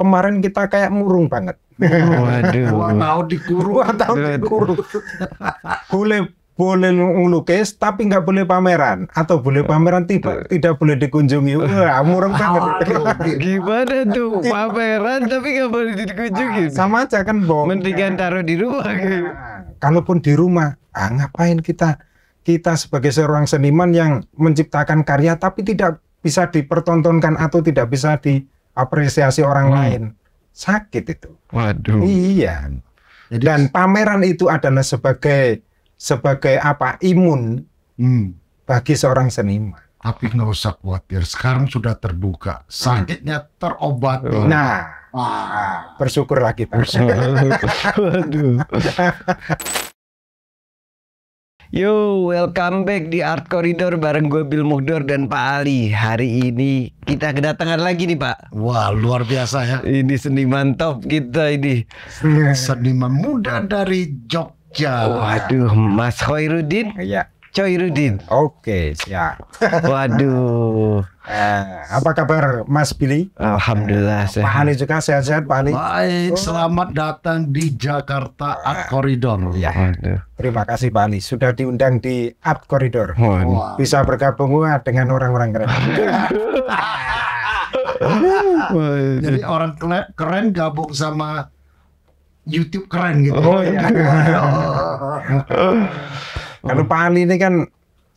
kemarin kita kayak murung banget. Waduh. Dua tahun dikurung. Dua tahun dikurung. boleh boleh ngelukis tapi nggak boleh pameran atau boleh pameran tidak tidak boleh dikunjungi wah murung banget gimana tuh pameran tapi nggak boleh dikunjungi ah, sama aja kan bohong mendingan iya. taruh di rumah nah, kalaupun di rumah ah ngapain kita kita sebagai seorang seniman yang menciptakan karya tapi tidak bisa dipertontonkan atau tidak bisa di apresiasi orang hmm. lain sakit itu. Waduh. Iya. Jadi, Dan pameran itu adalah sebagai sebagai apa imun hmm. bagi seorang seniman. Tapi nggak usah khawatir, sekarang sudah terbuka, sakitnya terobati. Nah, Wah. bersyukurlah kita. Bersyukur. Waduh. Yo, welcome back di Art Corridor bareng gue Bill Muhdor dan Pak Ali. Hari ini kita kedatangan lagi nih Pak. Wah, luar biasa ya. Ini seniman top kita ini. seniman muda dari Jogja. Waduh, Mas Khairuddin. Iya. Rudin, Oke, siap. Waduh. Eh, apa kabar Mas Billy? Alhamdulillah eh, sehat. Pak Hani juga sehat-sehat Pak Hani. Baik, oh. selamat datang di Jakarta eh. Art Corridor. Ya. Terima kasih Pak Hani sudah diundang di Art Corridor. Wow, Bisa bergabung dengan orang-orang keren. Jadi orang keren gabung sama YouTube keren gitu. Oh iya. Oh. Kalau oh. Pak Ali ini kan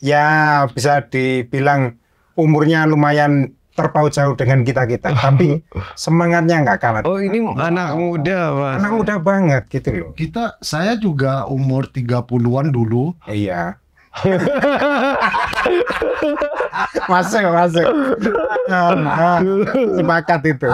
ya bisa dibilang umurnya lumayan terpaut jauh dengan kita kita, tapi semangatnya nggak kalah. Oh ini anak muda mas. Anak muda banget gitu loh. Kita, saya juga umur 30-an dulu. Iya. masuk masuk nah, sepakat itu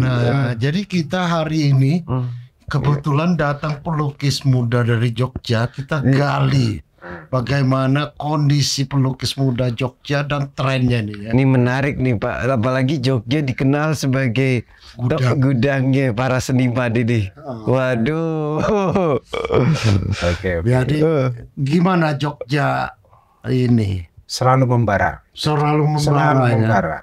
nah jadi kita hari ini hmm. Kebetulan iya. datang pelukis muda dari Jogja, kita iya. gali bagaimana kondisi pelukis muda Jogja dan trennya nih. Ya. Ini menarik nih Pak, apalagi Jogja dikenal sebagai Gudang. gudangnya para seniman padi nih. Ah. Waduh. Oke. okay, okay. Jadi eh. gimana Jogja ini? Selalu membara. Selalu membara. Selalu ya. membara. Ya.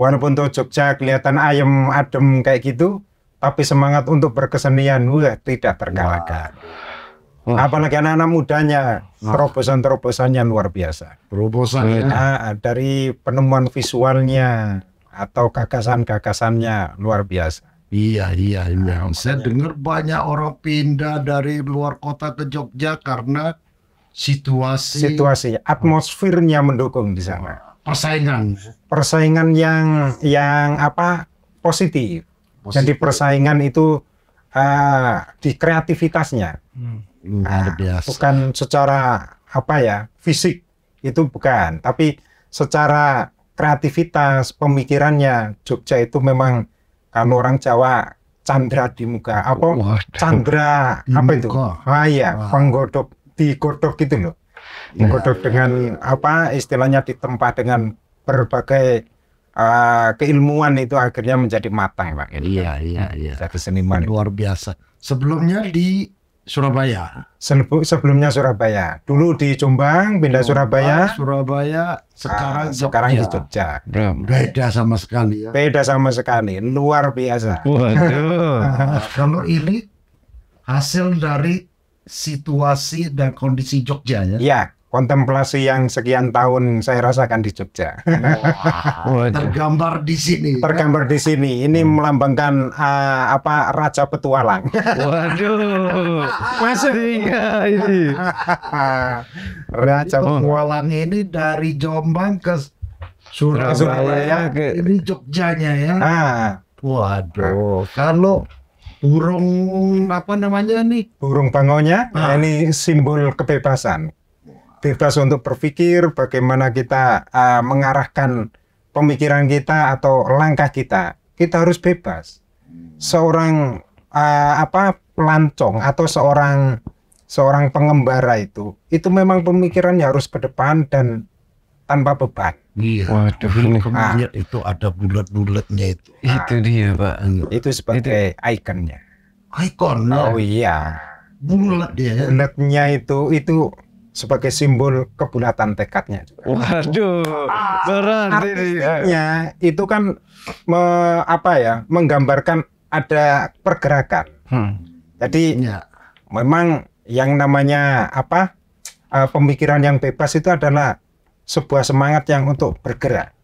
Walaupun tuh Jogja kelihatan ayam adem kayak gitu, tapi semangat untuk berkesenian wah, tidak terkalahkan. Wah. Wah. Apalagi anak-anak mudanya, terobosan-terobosannya luar biasa. Terobosan nah, dari penemuan visualnya atau gagasan-gagasannya luar biasa. Iya, iya, iya. Nah, Saya dengar banyak orang pindah dari luar kota ke Jogja karena situasi situasi atmosfernya mendukung di sana. Persaingan. Persaingan yang yang apa? positif. Positif. Jadi persaingan itu uh, di kreativitasnya. Hmm. nah, biasa. Bukan secara apa ya fisik itu bukan, tapi secara kreativitas pemikirannya Jogja itu memang kalau orang Jawa Chandra di muka apa Waduh. Chandra di apa itu? Ah ya, wow. penggodok digodok gitu loh. Nah. Digodok ya, dengan apa istilahnya ditempa dengan berbagai uh, keilmuan itu akhirnya menjadi matang Pak. Gitu iya, kan. iya, hmm, iya. Jadi seniman. Luar biasa. Sebelumnya di Surabaya. Sebelum, sebelumnya Surabaya. Dulu di Jombang, pindah Surabaya. Surabaya, sekarang ah, Jogja. sekarang di Jogja. Beda sama sekali ya. Beda sama sekali, luar biasa. Waduh. Ah, kalau ini hasil dari situasi dan kondisi Jogja ya. Iya kontemplasi yang sekian tahun saya rasakan di Jogja. Wow, tergambar di sini. Ya? Tergambar di sini. Ini hmm. melambangkan uh, apa raja petualang. Waduh. Masuk ini. raja petualang ini dari Jombang ke Surabaya, Surabaya ke ini Jogjanya ya. Ah. Waduh. Ah. Kalau burung apa namanya nih? Burung bangonya. Ah. Ini simbol kebebasan bebas untuk berpikir bagaimana kita uh, mengarahkan pemikiran kita atau langkah kita. Kita harus bebas. Seorang uh, apa pelancong atau seorang seorang pengembara itu itu memang pemikirannya harus ke depan dan tanpa beban. Iya. Waduh, ah. itu ada bulat-bulatnya itu. Ah. itu dia, Pak. Itu sebagai itu. ikonnya. Ikon. Ya? Oh iya. Bulat dia. Bulatnya itu itu sebagai simbol kebulatan tekadnya juga. Waduh, ah, berat Artinya itu kan me, apa ya, menggambarkan ada pergerakan. Hmm. Jadi ya. memang yang namanya apa eh, pemikiran yang bebas itu adalah sebuah semangat yang untuk bergerak.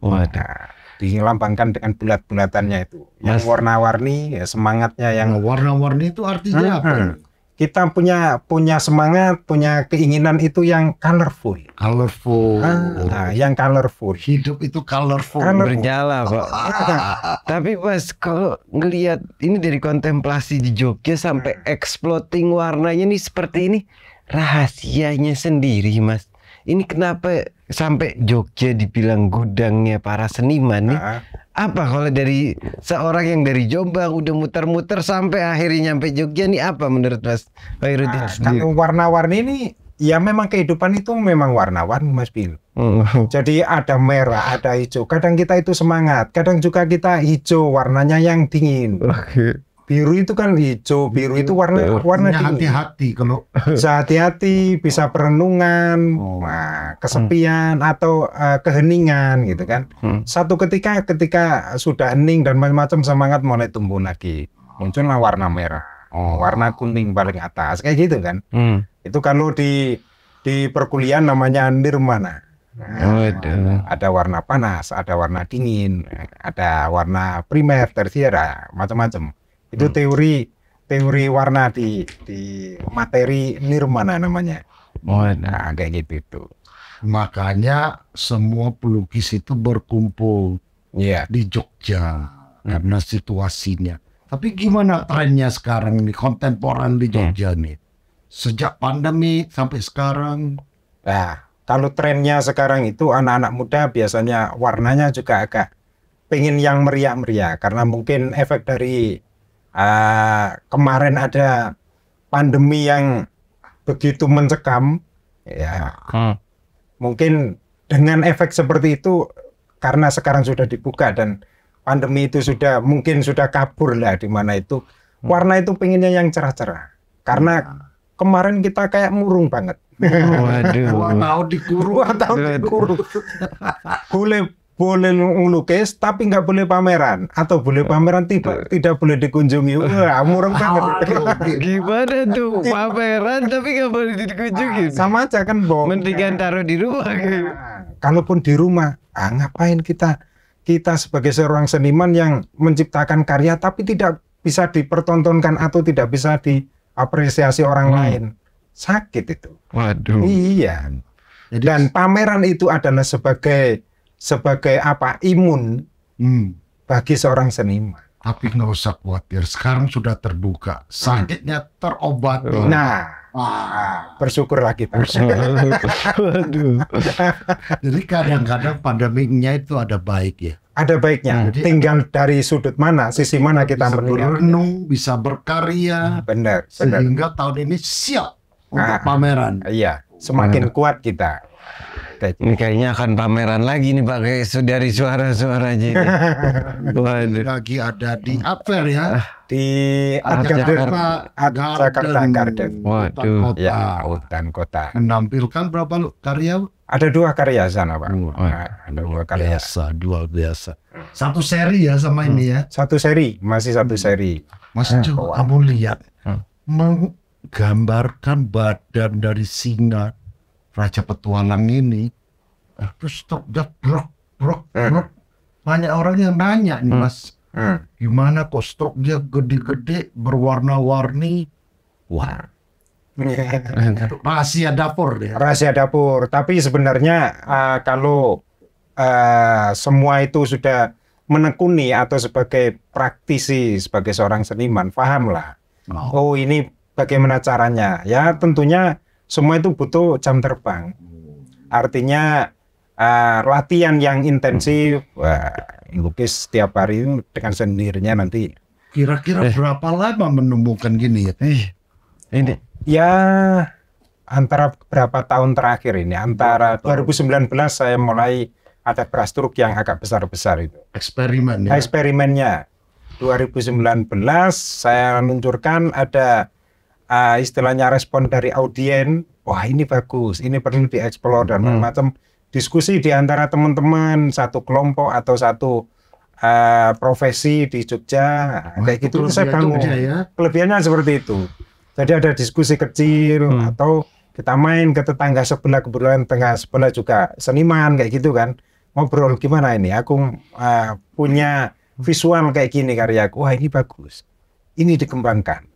Waduh. Nah, dilambangkan dengan bulat-bulatannya itu, yang warna-warni, ya, semangatnya yang nah, warna-warni itu artinya hmm, apa? Hmm kita punya punya semangat, punya keinginan itu yang colorful. Colorful. Ah, nah, yang colorful. Hidup itu colorful. colorful. Bernyala, Pak. Ah, ah, ah, Tapi pas kalau ngelihat ini dari kontemplasi di Jogja sampai hmm. exploding warnanya ini seperti ini rahasianya sendiri, Mas ini kenapa sampai Jogja dibilang gudangnya para seniman nih? Uh -huh. Apa kalau dari seorang yang dari Jombang udah muter-muter sampai akhirnya nyampe Jogja nih apa menurut Mas Khairuddin? Nah, warna-warni ini ya memang kehidupan itu memang warna-warni Mas Bil. Hmm. Jadi ada merah, ada hijau. Kadang kita itu semangat, kadang juga kita hijau warnanya yang dingin. Okay biru itu kan hijau, iya, biru iya. itu warna warna hati-hati kalau bisa hati-hati, bisa oh. perenungan, oh. kesepian hmm. atau uh, keheningan gitu kan. Hmm. Satu ketika ketika sudah hening dan macam-macam semangat mulai tumbuh lagi, muncullah warna merah, oh. warna kuning paling atas kayak gitu kan. Hmm. Itu kalau di di perkuliahan namanya nirmana. Nah, oh, ada warna panas, ada warna dingin, ada warna primer, tersier, nah, macam-macam. Itu hmm. teori teori warna di di materi nirmana namanya. Oh, iya. nah, kayak gitu itu. Makanya semua pelukis itu berkumpul yeah. di Jogja hmm. karena situasinya. Tapi gimana trennya sekarang nih kontemporan di hmm. Jogja hmm. nih? Sejak pandemi sampai sekarang. Nah, kalau trennya sekarang itu anak-anak muda biasanya warnanya juga agak pengen yang meriah-meriah karena mungkin efek dari uh, kemarin ada pandemi yang begitu mencekam ya hmm. mungkin dengan efek seperti itu karena sekarang sudah dibuka dan pandemi itu sudah mungkin sudah kabur lah di mana itu hmm. warna itu pengennya yang cerah-cerah karena kemarin kita kayak murung banget. Waduh. mau dikurung. tahu dikurung. Boleh boleh ngelukis tapi nggak boleh pameran atau boleh oh. pameran tidak eh. tidak boleh dikunjungi wah murung banget gimana tuh iya. pameran tapi nggak boleh dikunjungi ah, sama aja kan bohong mendingan iya. taruh di rumah nah, kalaupun di rumah ah ngapain kita kita sebagai seorang seniman yang menciptakan karya tapi tidak bisa dipertontonkan atau tidak bisa diapresiasi orang hmm. lain sakit itu waduh iya Jadi, dan pameran itu adalah sebagai sebagai apa imun hmm. bagi seorang seniman. Tapi nggak usah khawatir, sekarang sudah terbuka, sakitnya terobati. Nah, Wah. bersyukurlah kita. Bersyukur. Waduh. Jadi kadang-kadang pandeminya itu ada baik ya. Ada baiknya. Jadi, Tinggal dari sudut mana, sisi mana kita bisa berenung, bisa berkarya. Ah, benar. Sehingga tahun ini siap untuk nah, pameran. Iya, semakin benar. kuat kita. Ini kayaknya akan pameran lagi nih pakai dari suara-suara aja. Waduh. Lagi ada di Aper ya. Ah, di Jakarta, Jakarta Garden. Waduh. Kota. Ya, hutan kota. Menampilkan berapa lu karya? Ada dua karya sana pak. Dua. Nah, ada dua karya. Biasa, dua biasa. Satu seri ya sama hmm. ini ya. Hmm. Satu seri, masih satu seri. Masih eh, kamu lihat, hmm. menggambarkan badan dari singa raja petualang ini eh, terus stop dia brok brok brok eh. banyak orang yang nanya nih hmm. mas eh. gimana kok stroke dia gede-gede berwarna-warni wah iya. rahasia dapur deh rahasia dapur tapi sebenarnya uh, kalau uh, semua itu sudah menekuni atau sebagai praktisi sebagai seorang seniman pahamlah oh. oh ini bagaimana caranya ya tentunya semua itu butuh jam terbang. Artinya uh, latihan yang intensif, wah, lukis setiap hari dengan sendirinya nanti. Kira-kira eh. berapa lama menemukan gini ya? Eh, ini ya antara berapa tahun terakhir ini antara 2019 saya mulai ada beras yang agak besar-besar itu eksperimen ya? eksperimennya 2019 saya luncurkan ada uh, istilahnya respon dari audien, wah ini bagus, ini perlu dieksplor dan hmm. macam diskusi di antara teman-teman satu kelompok atau satu uh, profesi di Jogja ah, wah, kayak gitu saya bangun. Ya. Kelebihannya seperti itu. Jadi ada diskusi kecil hmm. atau kita main ke tetangga sebelah kebetulan tengah sebelah juga seniman kayak gitu kan ngobrol gimana ini aku uh, punya hmm. visual kayak gini karyaku wah ini bagus ini dikembangkan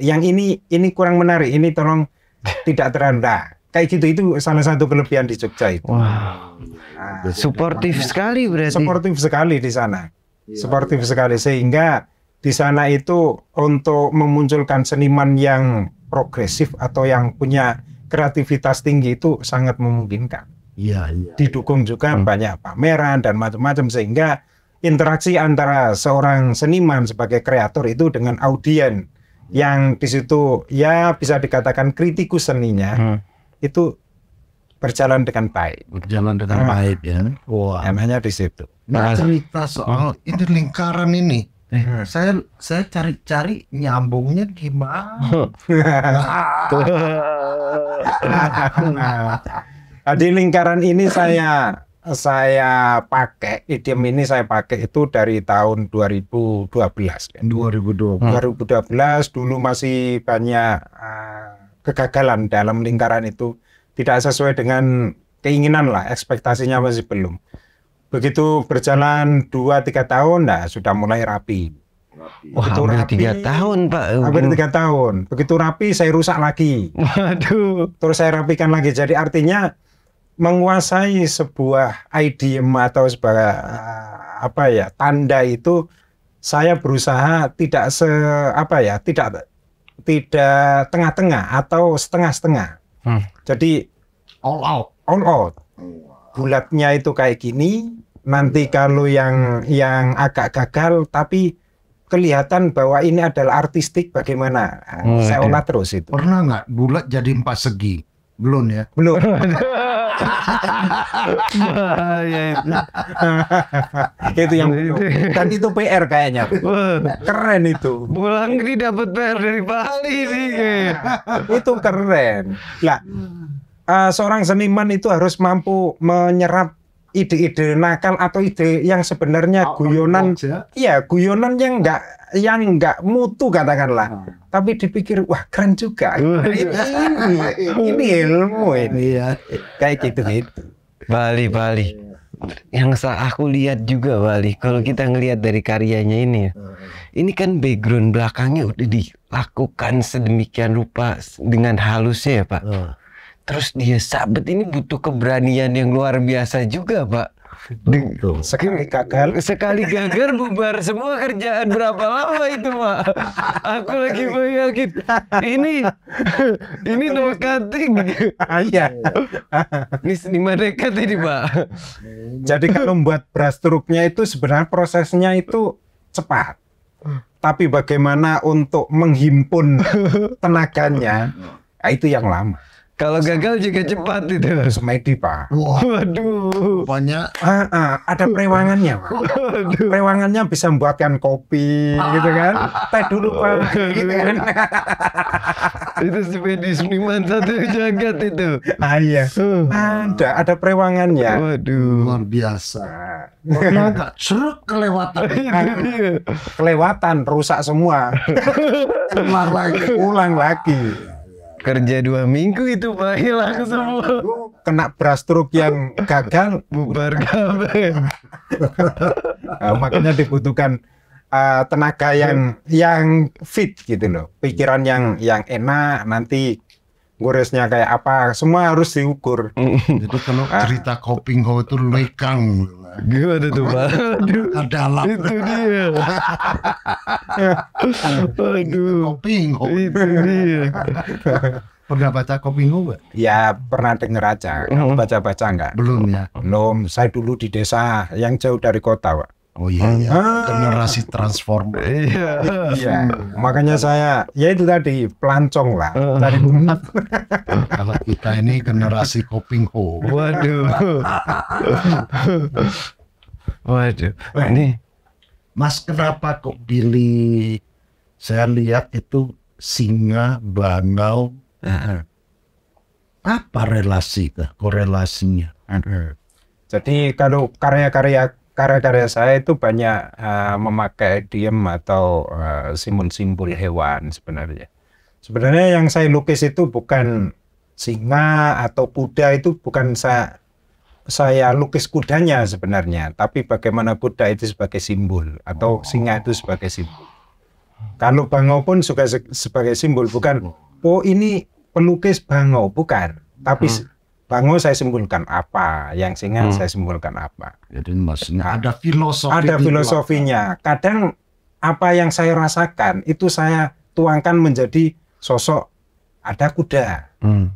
yang ini ini kurang menarik, ini tolong tidak terendah. Kayak gitu itu salah satu kelebihan di Jogja itu. Wow. Nah, suportif sekali berarti. Suportif sekali di sana. Ya. Suportif sekali sehingga di sana itu untuk memunculkan seniman yang progresif atau yang punya kreativitas tinggi itu sangat memungkinkan. Iya, iya. iya. Didukung juga hmm. banyak pameran dan macam-macam sehingga interaksi antara seorang seniman sebagai kreator itu dengan audiens yang di situ ya bisa dikatakan kritikus seninya hmm. itu berjalan dengan baik. Berjalan dengan hmm. baik ya. Wah. Wow. di situ. Nah, nah cerita soal hmm. ini lingkaran ini. Hmm. Saya saya cari-cari nyambungnya gimana? Nah. nah, di lingkaran ini saya saya pakai idiom ini saya pakai itu dari tahun 2012 kan. 2012. Hmm. 2012 dulu masih banyak uh, kegagalan dalam lingkaran itu tidak sesuai dengan keinginan lah ekspektasinya masih belum. Begitu berjalan 2 3 tahun nah sudah mulai rapi. Wah, Begitu hampir rapi, tiga tahun pak. Hampir tiga tahun. Begitu rapi, saya rusak lagi. Waduh. Terus saya rapikan lagi. Jadi artinya menguasai sebuah idiom atau sebagai eh, apa ya tanda itu saya berusaha tidak se apa ya tidak tidak tengah-tengah atau setengah-setengah. Hmm. Jadi all out, all out. Bulatnya itu kayak gini. Nanti iya. kalau yang yang agak gagal tapi kelihatan bahwa ini adalah artistik bagaimana hmm. saya iya. olah terus itu pernah nggak bulat jadi empat segi belum ya belum itu. Iya, iya. itu yang dan itu PR kayaknya. keren itu. Pulang ini dapat PR dari Bali sih. Iya. itu keren. Lah, uh, seorang seniman itu harus mampu menyerap ide-ide nakal atau ide yang sebenarnya oh, guyonan oh, iya guyonan yang enggak yang enggak mutu katakanlah hmm. tapi dipikir wah keren juga nah, ini ilmu ini ya kayak gitu gitu Bali Bali yang aku lihat juga Bali kalau kita ngelihat dari karyanya ini ya ini kan background belakangnya udah dilakukan sedemikian rupa dengan halusnya ya Pak hmm terus dia sabet ini butuh keberanian yang luar biasa juga pak Betul. Sekali gagal. Sekali gagal bubar semua kerjaan berapa lama itu, Pak? Aku lagi bayangin. Ini ini no cutting. Ah, iya. ini seniman mereka ini, Pak. Jadi kalau membuat brush stroke itu sebenarnya prosesnya itu cepat. Tapi bagaimana untuk menghimpun tenaganya, itu yang lama. Kalau gagal juga cepat itu. Semedi pak. Wow. Waduh. Pokoknya uh, uh, ada perewangannya pak. Waduh. Perewangannya bisa membuatkan kopi ah. gitu kan. Teh dulu pak. Gitu, gitu ya. kan. itu semedi seniman satu jagat itu. Ah iya. Uh. Ada ada perewangannya. Waduh. Luar biasa. Pernah nggak ceruk kelewatan? Iya, iya. kelewatan rusak semua. Ulang lagi. Ulang lagi kerja dua minggu itu pak hilang iya, semua kena brushstroke yang gagal bubar kabel nah, makanya dibutuhkan uh, tenaga yang yang fit gitu loh pikiran yang yang enak nanti goresnya kayak apa semua harus diukur jadi kalau ah. cerita coping ho itu lekang gimana tuh pak aduh dalam itu dia aduh coping itu dia pernah baca coping ho pak ya pernah denger aja baca baca nggak belum ya belum saya dulu di desa yang jauh dari kota pak Oh iya, iya. Ah. generasi transform. Iya. iya. Makanya saya, ya itu tadi pelancong lah. dari ah. uh. Kalau kita ini generasi coping ho. Waduh. Waduh. Wah, eh, ini Mas kenapa kok pilih saya lihat itu singa, bangau. Ah. Apa relasi korelasinya? Jadi kalau karya-karya karya-karya saya itu banyak uh, memakai diem atau eh, simbol-simbol hmm. hewan sebenarnya. Sebenarnya yang saya lukis itu bukan singa atau kuda itu bukan saya saya lukis kudanya sebenarnya, tapi bagaimana kuda itu sebagai simbol atau oh. singa itu sebagai simbol. Kalau bangau pun juga sebagai simbol bukan hmm. oh ini pelukis bangau bukan, tapi hmm. Bangun saya simpulkan apa, yang singa hmm. saya simpulkan apa. Jadi maksudnya nah, ada filosofi. Ada filosofinya. Kadang apa yang saya rasakan itu saya tuangkan menjadi sosok ada kuda. Hmm.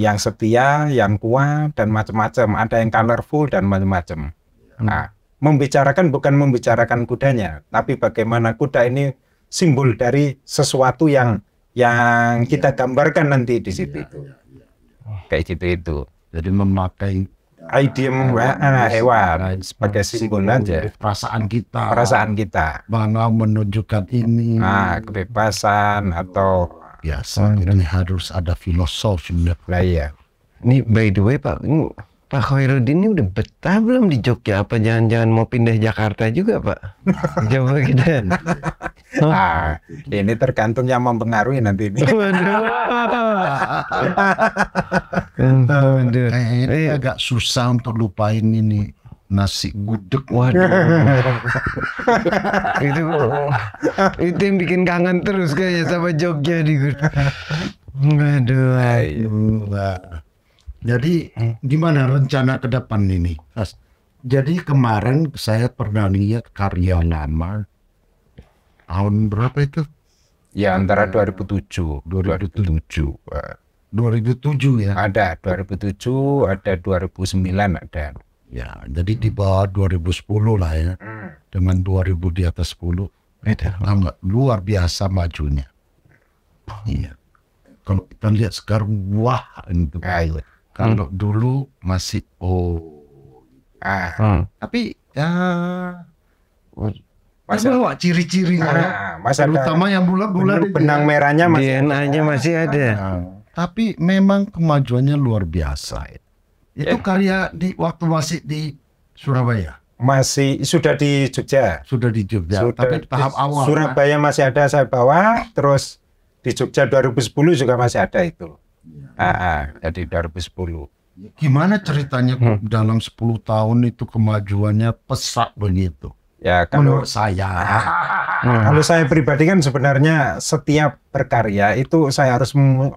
Yang setia, yang kuat dan macam-macam, ada yang colorful dan macam-macam. Hmm. Nah, membicarakan bukan membicarakan kudanya, tapi bagaimana kuda ini simbol dari sesuatu yang yang kita iya. gambarkan nanti di situ itu. Iya, iya, Kayak gitu itu. Jadi memakai idiom hewan sebagai ah, eh, simbol aja perasaan kita perasaan kita bangga menunjukkan ini nah, kebebasan atau biasa ini harus ada filosofi nah, ya ini by the way pak ini Pak Khairuddin ini udah betah belum di Jogja? Apa jangan-jangan mau pindah Jakarta juga, Pak? Coba kita. Gitu. Oh. Ah, ini tergantung yang mempengaruhi nanti ini. Kayaknya eh, agak susah untuk lupain ini nasi gudeg waduh itu itu yang bikin kangen terus kayaknya sama Jogja di gudeg waduh. Jadi hmm. gimana rencana ke depan ini? Jadi kemarin saya pernah lihat karya lama tahun berapa itu? Ya antara 2007, 2007. 2007, 2007 ya. Ada 2007, ada 2009 ada. Ya, jadi di bawah 2010 lah ya. Hmm. Dengan 2000 di atas 10. Beda. Luar biasa majunya. Iya. Kalau kita lihat sekarang wah itu. Ayo. Kalau hmm. dulu masih oh ah hmm. tapi ya masih bawa ciri-cirinya ah, ya. masa terutama yang bulat-bulat benang merahnya masih DNA-nya masih ada. Ah, tapi memang kemajuannya luar biasa. Itu yeah. karya di waktu masih di Surabaya. Masih sudah di Jogja. Sudah di Jogja. Sudah tapi di tahap awal. Surabaya kan? masih ada saya bawa, terus di Jogja 2010 juga masih ada itu. Iya. Ah, ah ya. jadi 2010. Gimana ceritanya hmm. dalam 10 tahun itu kemajuannya pesat begitu? Ya kalau menurut saya. Hmm. Kalau saya pribadi kan sebenarnya setiap berkarya itu saya harus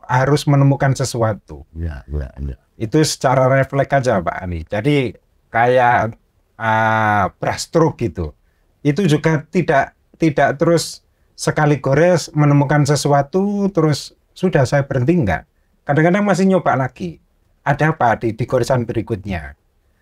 harus menemukan sesuatu. Ya, ya, ya. Itu secara refleks aja Pak Ani. Jadi kayak uh, ah, brastruk gitu. Itu juga tidak tidak terus sekali gores menemukan sesuatu terus sudah saya berhenti enggak kadang-kadang masih nyoba lagi ada apa di, di goresan berikutnya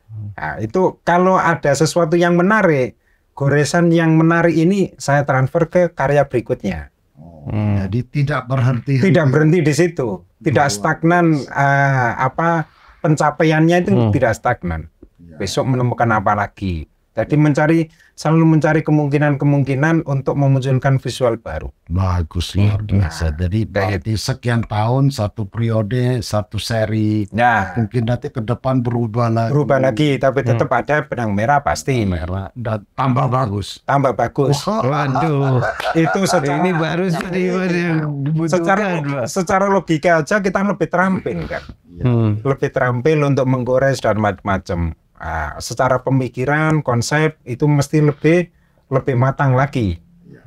hmm. nah, itu kalau ada sesuatu yang menarik goresan yang menarik ini saya transfer ke karya berikutnya oh, hmm. jadi tidak berhenti tidak berhenti di situ tidak stagnan uh, apa pencapaiannya itu hmm. tidak stagnan iya. besok menemukan apa lagi jadi mencari Selalu mencari kemungkinan-kemungkinan untuk memunculkan visual baru. Bagus luar biasa. Nah, Jadi berarti sekian tahun satu periode satu seri. Nah, mungkin nanti ke depan berubah lagi. Berubah lagi, tapi hmm. tetap ada benang merah pasti. Merah dan tambah bagus. Tambah bagus. Oh, Waduh, itu secara, ini baru iya. secara secara logika aja kita lebih terampil kan. Hmm. Lebih terampil untuk menggores dan macam-macam. Nah, secara pemikiran, konsep itu mesti lebih lebih matang lagi. Iya.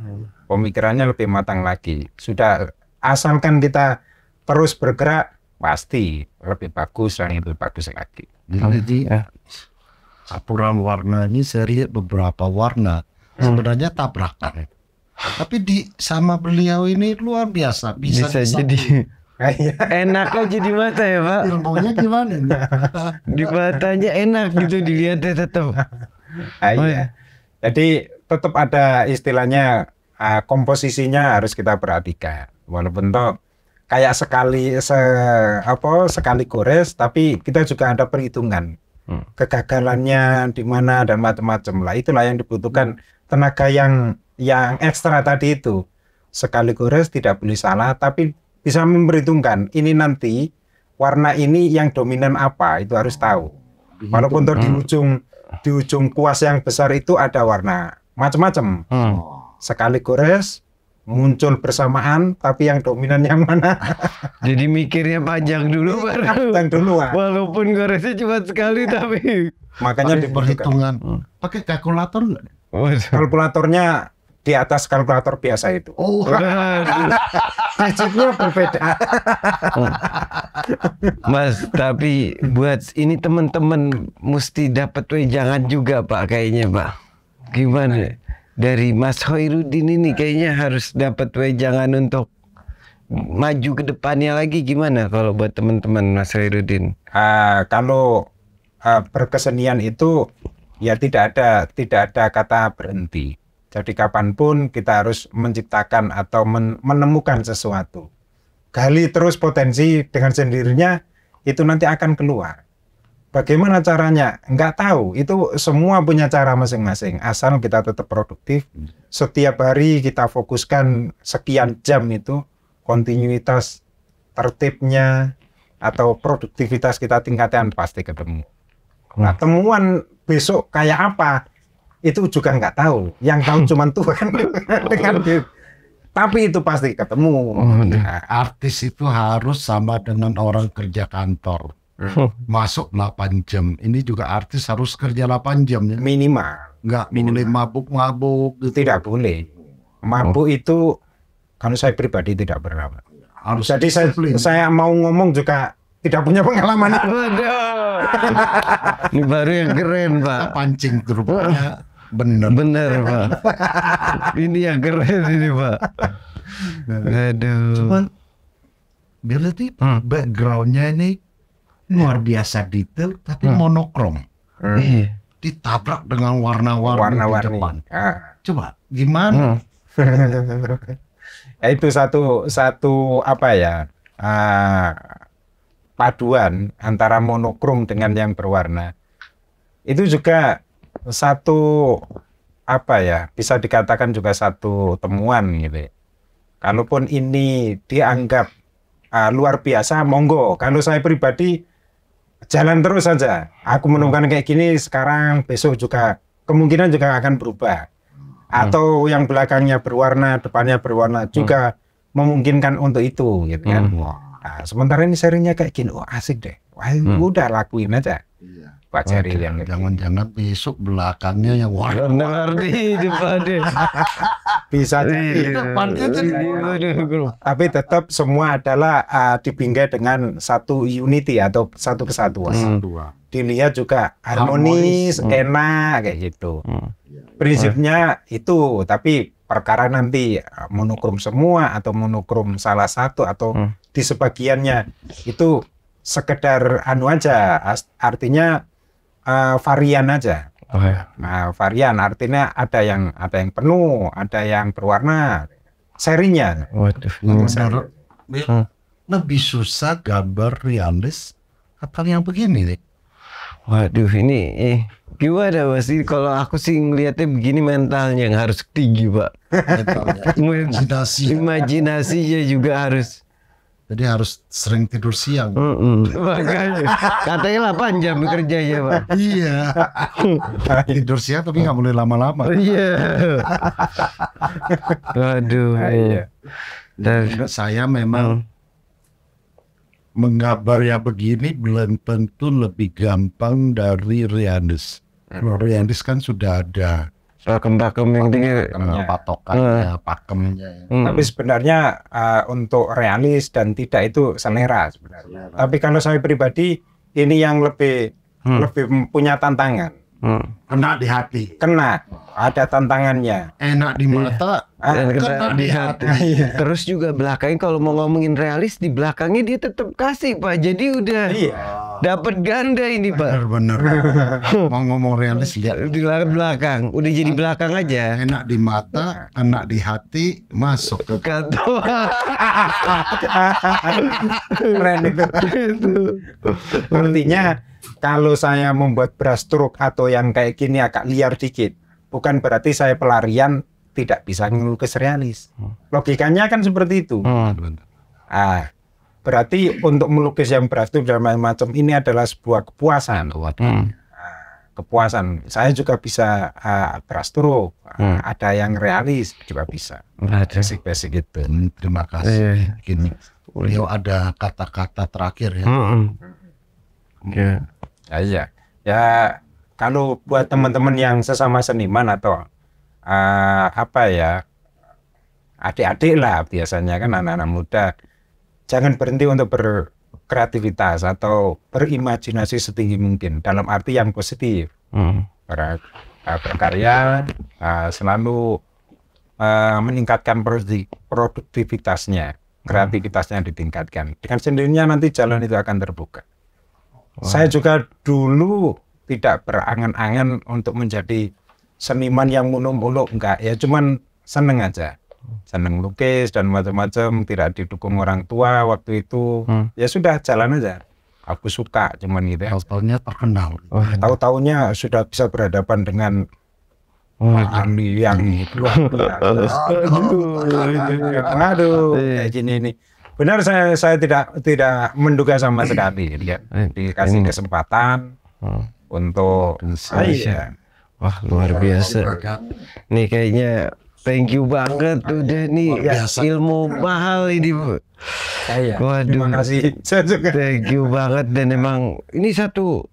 Pemikirannya lebih matang lagi. Sudah asalkan kita terus bergerak pasti lebih bagus dan lebih bagus lagi. Jadi ya. warna ini seri beberapa warna hmm. sebenarnya tabrakan. Tapi di sama beliau ini luar biasa bisa, bisa jadi Enaknya jadi mata ya pak Ilmunya gimana Di matanya enak gitu dilihatnya tetap ah, Iya. Oh, Jadi tetap ada istilahnya uh, komposisinya harus kita perhatikan walaupun toh kayak sekali se apa sekali gores tapi kita juga ada perhitungan hmm. kegagalannya di mana dan macam-macam lah itulah yang dibutuhkan tenaga yang yang ekstra tadi itu sekali gores tidak boleh salah tapi bisa memperhitungkan ini nanti warna ini yang dominan apa itu harus tahu. Walaupun untuk di hmm. ujung di ujung kuas yang besar itu ada warna macam-macam. Hmm. Sekali gores muncul bersamaan tapi yang dominan yang mana jadi mikirnya panjang dulu iya, panjang dulu walaupun goresnya cuma sekali iya. tapi makanya diperhitungkan hmm. pakai kalkulator nggak kalkulatornya di atas kalkulator biasa itu. Oh, Hasilnya berbeda. Oh. Mas, tapi buat ini teman-teman mesti dapat wejangan juga Pak kayaknya Pak. Gimana? Dari Mas Hoirudin ini kayaknya harus dapat wejangan untuk maju ke depannya lagi gimana kalau buat teman-teman Mas Hoirudin? Uh, kalau uh, berkesenian itu ya tidak ada tidak ada kata berhenti. Jadi kapanpun kita harus menciptakan atau menemukan sesuatu. Gali terus potensi dengan sendirinya itu nanti akan keluar. Bagaimana caranya? Enggak tahu. Itu semua punya cara masing-masing. Asal kita tetap produktif. Setiap hari kita fokuskan sekian jam itu kontinuitas tertibnya atau produktivitas kita tingkatkan pasti ketemu. Nah, temuan besok kayak apa? itu juga nggak tahu. Yang tahu cuma Tuhan dengan Tapi itu pasti ketemu. Oh, nah, artis itu harus sama dengan orang kerja kantor. Hmm. Masuk 8 jam. Ini juga artis harus kerja 8 jam. Ya? Minimal. Nggak Minimal. boleh mabuk-mabuk. Gitu. Tidak boleh. Mabuk oh. itu kalau saya pribadi tidak pernah. Harus Jadi disiplin. saya, saya mau ngomong juga tidak punya pengalaman. Ini baru yang keren, Pak. Pancing terus. Bener. Bener pak. ini yang keren ini pak. Aduh. Cuman berarti hmm. backgroundnya ini luar biasa detail tapi hmm. monokrom. Hmm. Eh, ditabrak dengan warna-warni warna di depan. Ah. Coba gimana? Hmm. Ya, itu satu satu apa ya? Uh, paduan antara monokrom dengan yang berwarna. Itu juga satu apa ya bisa dikatakan juga satu temuan gitu. Kalaupun ini dianggap uh, luar biasa, monggo. Kalau saya pribadi jalan terus saja. Aku menemukan kayak gini sekarang, besok juga kemungkinan juga akan berubah. Atau hmm. yang belakangnya berwarna, depannya berwarna hmm. juga hmm. memungkinkan untuk itu, gitu kan. Hmm. Nah, sementara ini serinya kayak gini, oh asik deh. Wah, hmm. udah lakuin aja. Iya. Pak Ceri yang jangan-jangan besok belakangnya yang warna warni depan bisa jadi iya. kan iya. tapi tetap semua adalah uh, dibingkai dengan satu unity atau satu kesatuan hmm. dilihat juga harmonis, harmonis. Hmm. enak kayak gitu hmm. hmm. prinsipnya hmm. itu tapi perkara nanti ah, monokrom semua atau monokrom salah satu atau hmm. di sebagiannya itu sekedar anu aja artinya uh, varian aja. Oh, iya. Nah, varian artinya ada yang ada yang penuh, ada yang berwarna. Serinya. Waduh. Hmm. Menurut hmm. lebih susah gambar realis atau yang begini deh. Waduh, ini eh gimana pasti kalau aku sih ngelihatnya begini mentalnya yang harus tinggi, Pak. Imajinasi. Imajinasinya juga harus jadi harus sering tidur siang. Mm -mm. Katanya 8 jam kerja ya Pak. Iya. tidur siang tapi nggak boleh lama-lama. Iya. Waduh. Nah, iya. iya. Dan nah, saya memang hmm. menggambar ya begini belum tentu lebih gampang dari Riandis. Hmm. Riandis kan sudah ada pakem-pakem yang tinggi eh, patokan uh. pakemnya ya. Hmm. tapi sebenarnya uh, untuk realis dan tidak itu selera sebenarnya selera. tapi kalau saya pribadi ini yang lebih hmm. lebih punya tantangan Hmm. Kena di hati. Kena. Ada tantangannya. Enak di iya. mata. Ah, iya, kena, di hati. Iya. Terus juga belakangnya kalau mau ngomongin realis di belakangnya dia tetap kasih pak. Jadi udah iya. dapat ganda ini pak. Bener bener. mau ngomong realis lihat di belakang. Udah jadi belakang aja. Enak di mata, enak di hati, masuk ke kantor. Keren itu. Artinya kalau saya membuat brush stroke atau yang kayak gini agak liar dikit, bukan berarti saya pelarian tidak bisa ngelukis realis. Hmm. Logikanya kan seperti itu. Hmm. Ah, berarti untuk melukis yang brush stroke dan macam-macam ini adalah sebuah kepuasan. Hmm. Ah, kepuasan. Saya juga bisa uh, brush stroke. Ah, hmm. Ada yang realis juga bisa. Ada. Basic-basic gitu. Terima kasih. Eh. Gini beliau ada kata-kata terakhir ya. -hmm. Yeah. Ya, ya, iya. ya kalau buat teman-teman yang sesama seniman atau uh, apa ya adik-adik lah biasanya kan anak-anak muda jangan berhenti untuk berkreativitas atau berimajinasi setinggi mungkin dalam arti yang positif. Mm. Ber, ah, berkarya uh, selalu uh, meningkatkan produktivitasnya, hmm. kreativitasnya ditingkatkan. Dengan sendirinya nanti jalan itu akan terbuka. Saya juga dulu tidak berangan-angan untuk menjadi seniman yang muluk-muluk enggak ya cuman seneng aja seneng lukis dan macam-macam tidak didukung orang tua waktu itu hmm. ya sudah jalan aja aku suka cuman gitu ya tahunnya terkenal oh, tahu-tahunya sudah bisa berhadapan dengan Oh, ahli yang luar biasa. Aduh, kayak gini nih benar saya saya tidak tidak menduga sama iya, sekali dia iya. dikasih kesempatan hmm. untuk saya. Ah, Wah luar biasa. Nih kayaknya thank you banget udah nih ya, biasa. ilmu mahal ini bu. Saya. Ah, Waduh. Terima kasih. Saya juga. Thank you banget dan emang ini satu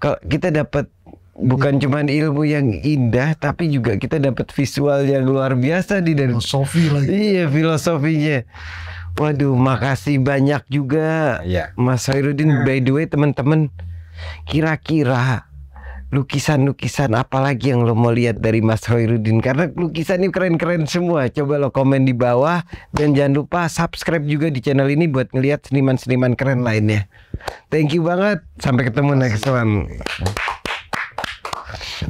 kalau kita dapat bukan iya. cuma ilmu yang indah tapi juga kita dapat visual yang luar biasa di dari filosofi lagi. Iya filosofinya. Waduh, makasih banyak juga ya. Mas Hairudin. Hmm. By the way, teman-teman, kira-kira lukisan-lukisan apa lagi yang lo mau lihat dari Mas Hoirudin karena lukisan ini keren-keren semua coba lo komen di bawah dan jangan lupa subscribe juga di channel ini buat ngelihat seniman-seniman keren lainnya thank you banget sampai ketemu next one